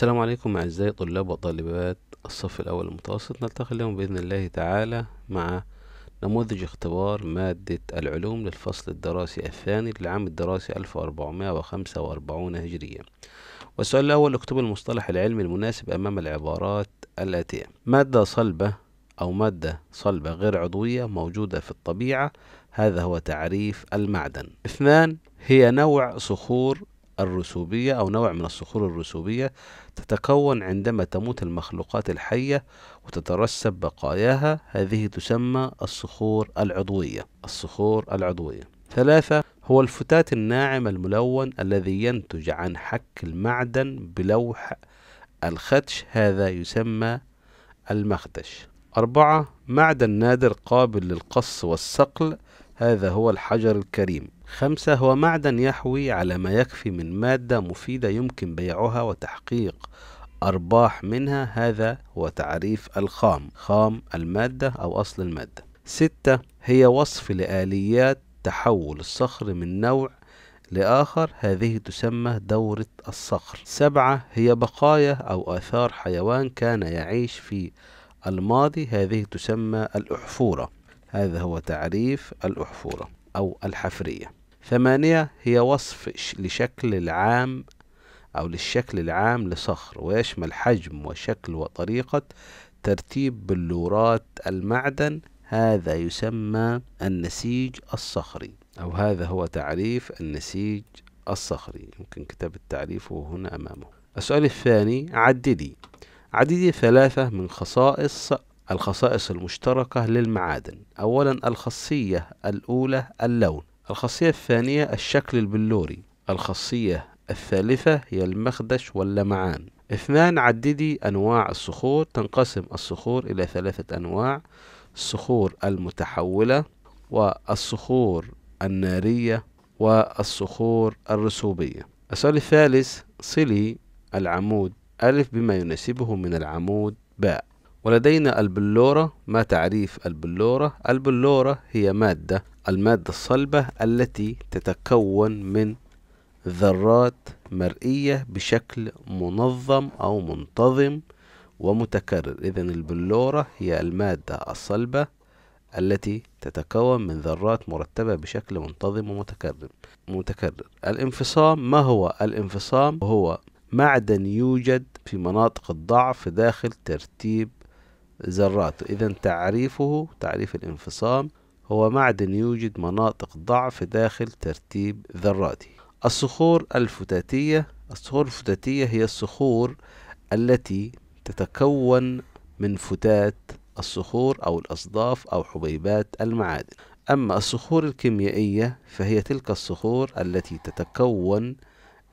السلام عليكم أعزائي طلاب وطالبات الصف الأول المتوسط نلتقي اليوم بإذن الله تعالى مع نموذج اختبار مادة العلوم للفصل الدراسي الثاني للعام الدراسي 1445 هجرية والسؤال الأول اكتب المصطلح العلمي المناسب أمام العبارات الآتية مادة صلبة أو مادة صلبة غير عضوية موجودة في الطبيعة هذا هو تعريف المعدن اثنان هي نوع صخور الرسوبية أو نوع من الصخور الرسوبية تتكون عندما تموت المخلوقات الحية وتترسب بقاياها هذه تسمى الصخور العضوية الصخور العضوية ثلاثة هو الفتات الناعم الملون الذي ينتج عن حك المعدن بلوح الخدش هذا يسمى المخدش أربعة معدن نادر قابل للقص والصقل هذا هو الحجر الكريم خمسة هو معدن يحوي على ما يكفي من مادة مفيدة يمكن بيعها وتحقيق أرباح منها هذا هو تعريف الخام خام المادة أو أصل المادة ستة هي وصف لآليات تحول الصخر من نوع لآخر هذه تسمى دورة الصخر سبعة هي بقايا أو آثار حيوان كان يعيش في الماضي هذه تسمى الأحفورة هذا هو تعريف الأحفورة أو الحفرية ثمانية هي وصف لشكل العام أو للشكل العام لصخر ويشمل حجم وشكل وطريقة ترتيب بلورات المعدن هذا يسمى النسيج الصخري أو هذا هو تعريف النسيج الصخري يمكن كتاب التعريف هنا أمامه السؤال الثاني عددي عددي ثلاثة من خصائص الخصائص المشتركة للمعادن أولا الخاصية الأولى اللون الخاصية الثانية الشكل البلوري الخاصية الثالثة هي المخدش واللمعان اثنان عددي أنواع الصخور تنقسم الصخور إلى ثلاثة أنواع الصخور المتحولة والصخور النارية والصخور الرسوبية السؤال الثالث صلي العمود ألف بما يناسبه من العمود باء ولدينا البلورة ما تعريف البلورة البلورة هي مادة المادة الصلبة التي تتكون من ذرات مرئية بشكل منظم أو منتظم ومتكرر إذا البلورة هي المادة الصلبة التي تتكون من ذرات مرتبة بشكل منتظم ومتكرر متكرر الانفصام ما هو الانفصام هو معدن يوجد في مناطق الضعف داخل ترتيب ذراته إذا تعريفه تعريف الانفصام هو معدن يوجد مناطق ضعف داخل ترتيب ذراتي الصخور الفتاتية الصخور الفتاتية هي الصخور التي تتكون من فتات الصخور أو الأصداف أو حبيبات المعادن أما الصخور الكيميائية فهي تلك الصخور التي تتكون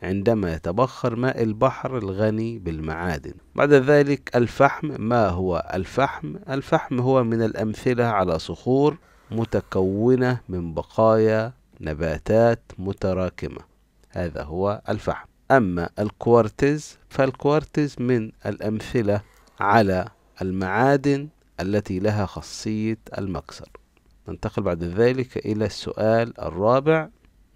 عندما يتبخر ماء البحر الغني بالمعادن بعد ذلك الفحم ما هو الفحم؟ الفحم هو من الأمثلة على صخور متكونة من بقايا نباتات متراكمة هذا هو الفحم أما الكوارتز فالكوارتز من الأمثلة على المعادن التي لها خاصية المكسر ننتقل بعد ذلك إلى السؤال الرابع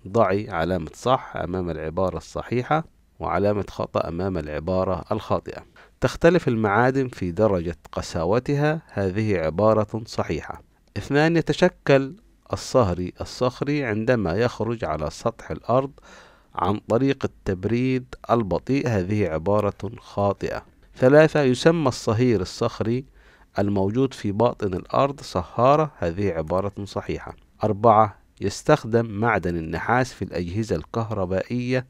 ضعي علامة صح أمام العبارة الصحيحة وعلامة خطأ أمام العبارة الخاطئة تختلف المعادن في درجة قساوتها هذه عبارة صحيحة اثنان يتشكل الصهري الصخري عندما يخرج على سطح الأرض عن طريق التبريد البطيء هذه عبارة خاطئة ثلاثة يسمى الصهير الصخري الموجود في باطن الأرض صهارة هذه عبارة صحيحة أربعة يستخدم معدن النحاس في الأجهزة الكهربائية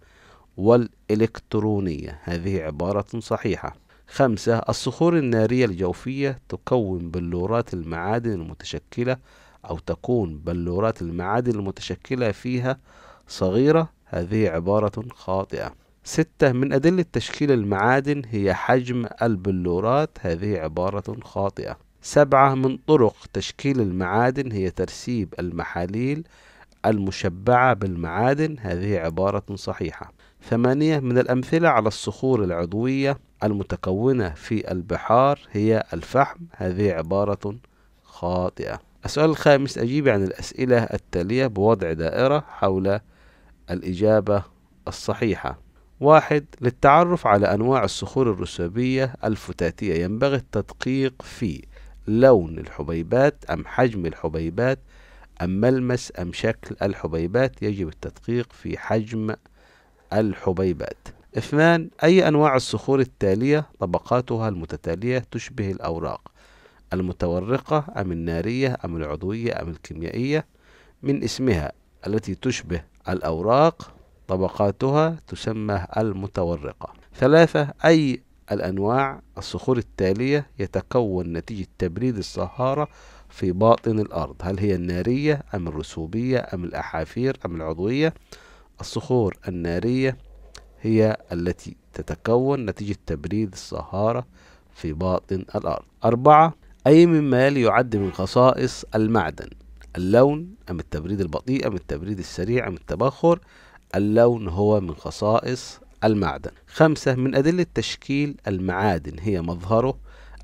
والإلكترونية هذه عبارة صحيحة خمسة الصخور النارية الجوفية تكون بلورات المعادن المتشكلة أو تكون بلورات المعادن المتشكلة فيها صغيرة هذه عبارة خاطئة ستة من أدلة تشكيل المعادن هي حجم البلورات هذه عبارة خاطئة سبعة من طرق تشكيل المعادن هي ترسيب المحاليل المشبعة بالمعادن هذه عبارة صحيحة ثمانية من الأمثلة على الصخور العضوية المتكونة في البحار هي الفحم هذه عبارة خاطئة السؤال الخامس أجيب عن الأسئلة التالية بوضع دائرة حول الإجابة الصحيحة واحد للتعرف على أنواع الصخور الرسوبية الفتاتية ينبغي التدقيق في لون الحبيبات أم حجم الحبيبات أم ملمس أم شكل الحبيبات يجب التدقيق في حجم الحبيبات إثنان أي أنواع الصخور التالية طبقاتها المتتالية تشبه الأوراق المتورقة أم النارية أم العضوية أم الكيميائية من اسمها التي تشبه الأوراق طبقاتها تسمى المتورقة ثلاثة أي الأنواع الصخور التالية يتكون نتيجة تبريد الصهارة في باطن الأرض هل هي النارية أم الرسوبية أم الأحافير أم العضوية الصخور النارية هي التي تتكون نتيجة تبريد الصهارة في باطن الأرض أربعة أي مما يعد من خصائص المعدن اللون أم التبريد البطيء أم التبريد السريع أم التبخر اللون هو من خصائص المعدن خمسة من أدلة تشكيل المعادن هي مظهره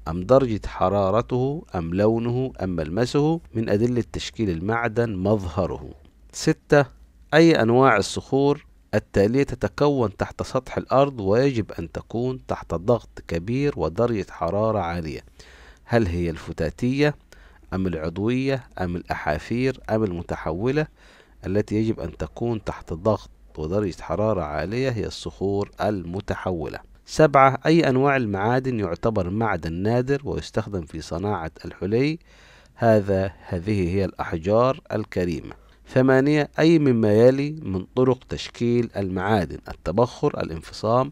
أم درجة حرارته أم لونه أم ملمسه من أدلة تشكيل المعدن مظهره ستة أي أنواع الصخور التالية تتكون تحت سطح الأرض ويجب أن تكون تحت ضغط كبير ودرجة حرارة عالية هل هي الفتاتية أم العضوية أم الأحافير أم المتحولة التي يجب أن تكون تحت ضغط ودرجة حرارة عالية هي الصخور المتحولة سبعة أي أنواع المعادن يعتبر معدن نادر ويستخدم في صناعة الحلي هذا هذه هي الأحجار الكريمة ثمانية أي مما يلي من طرق تشكيل المعادن التبخر الانفصام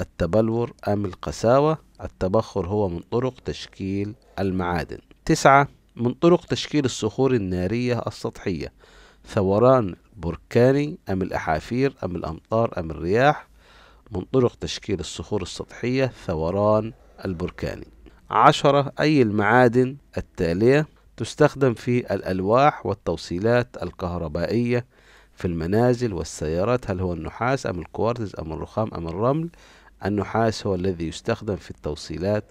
التبلور أم القساوة التبخر هو من طرق تشكيل المعادن تسعة من طرق تشكيل الصخور النارية السطحية ثوران بركاني أم الأحافير أم الأمطار أم الرياح من طرق تشكيل الصخور السطحية ثوران البركاني عشرة أي المعادن التالية تستخدم في الألواح والتوصيلات الكهربائية في المنازل والسيارات هل هو النحاس أم الكوارتز أم الرخام أم الرمل النحاس هو الذي يستخدم في التوصيلات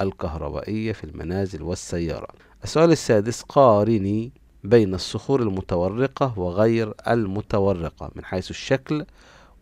الكهربائية في المنازل والسيارات السؤال السادس قارني بين الصخور المتورقة وغير المتورقة من حيث الشكل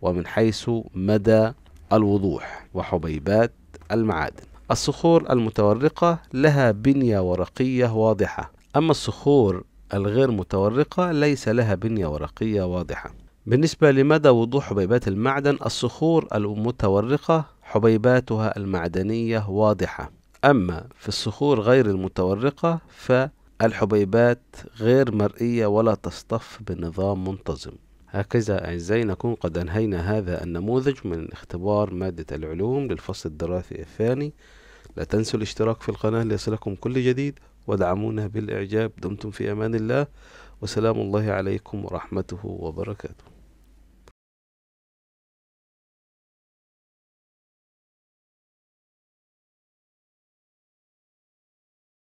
ومن حيث مدى الوضوح وحبيبات المعادن الصخور المتورقة لها بنية ورقية واضحة أما الصخور الغير متورقة ليس لها بنية ورقية واضحة بالنسبة لمدى وضوح حبيبات المعدن الصخور المتورقة حبيباتها المعدنية واضحة أما في الصخور غير المتورقة فالحبيبات غير مرئية ولا تصطف بنظام منتظم هكذا أعزائي نكون قد أنهينا هذا النموذج من اختبار مادة العلوم للفصل الدراسي الثاني لا تنسوا الاشتراك في القناة ليصلكم كل جديد وادعمونا بالإعجاب دمتم في أمان الله وسلام الله عليكم ورحمته وبركاته